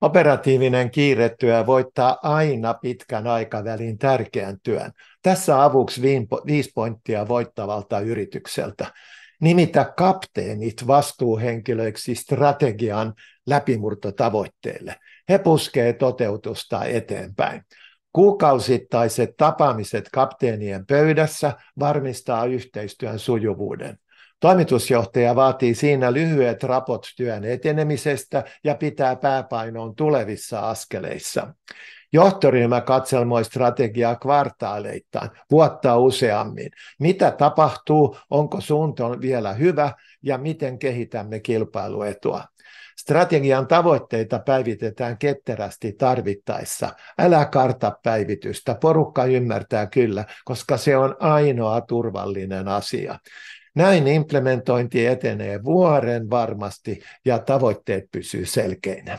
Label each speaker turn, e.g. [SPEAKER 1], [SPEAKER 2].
[SPEAKER 1] Operatiivinen kiiretyö voittaa aina pitkän aikavälin tärkeän työn. Tässä avuksi viisi pointtia voittavalta yritykseltä. Nimitä kapteenit vastuuhenkilöiksi strategian läpimurtotavoitteille. He puskevat toteutusta eteenpäin. Kuukausittaiset tapaamiset kapteenien pöydässä varmistaa yhteistyön sujuvuuden. Toimitusjohtaja vaatii siinä lyhyet rapot työn etenemisestä ja pitää pääpainoon tulevissa askeleissa. Johtoryhmä katselmoi strategiaa kvartaaleittain, vuotta useammin. Mitä tapahtuu, onko suunta vielä hyvä ja miten kehitämme kilpailuetua. Strategian tavoitteita päivitetään ketterästi tarvittaessa. Älä karta päivitystä, porukka ymmärtää kyllä, koska se on ainoa turvallinen asia. Näin implementointi etenee vuoren varmasti ja tavoitteet pysyvät selkeinä.